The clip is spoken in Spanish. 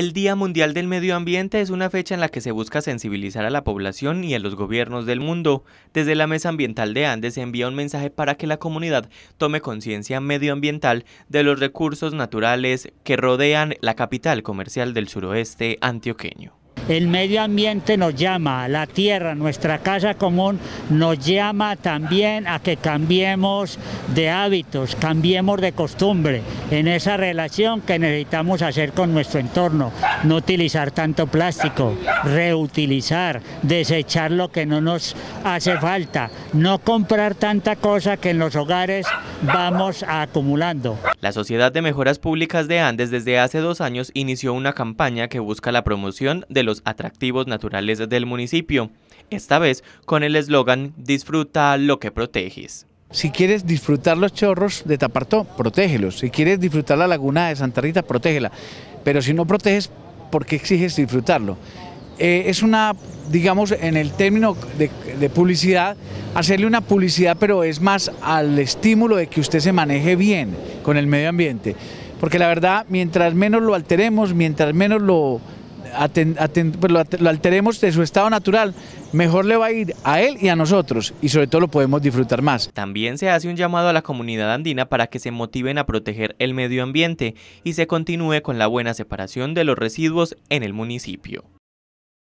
El Día Mundial del Medio Ambiente es una fecha en la que se busca sensibilizar a la población y a los gobiernos del mundo. Desde la Mesa Ambiental de Andes se envía un mensaje para que la comunidad tome conciencia medioambiental de los recursos naturales que rodean la capital comercial del suroeste antioqueño. El medio ambiente nos llama, la tierra, nuestra casa común, nos llama también a que cambiemos de hábitos, cambiemos de costumbre en esa relación que necesitamos hacer con nuestro entorno. No utilizar tanto plástico, reutilizar, desechar lo que no nos hace falta, no comprar tanta cosa que en los hogares vamos acumulando. La Sociedad de Mejoras Públicas de Andes desde hace dos años inició una campaña que busca la promoción de los atractivos naturales del municipio, esta vez con el eslogan Disfruta lo que proteges. Si quieres disfrutar los chorros de Tapartó, protégelos. Si quieres disfrutar la laguna de Santa Rita, protégela. Pero si no proteges, ¿por qué exiges disfrutarlo? Eh, es una, digamos, en el término de, publicidad, hacerle una publicidad, pero es más al estímulo de que usted se maneje bien con el medio ambiente. Porque la verdad, mientras menos lo alteremos, mientras menos pues lo alteremos de su estado natural, mejor le va a ir a él y a nosotros y sobre todo lo podemos disfrutar más. También se hace un llamado a la comunidad andina para que se motiven a proteger el medio ambiente y se continúe con la buena separación de los residuos en el municipio.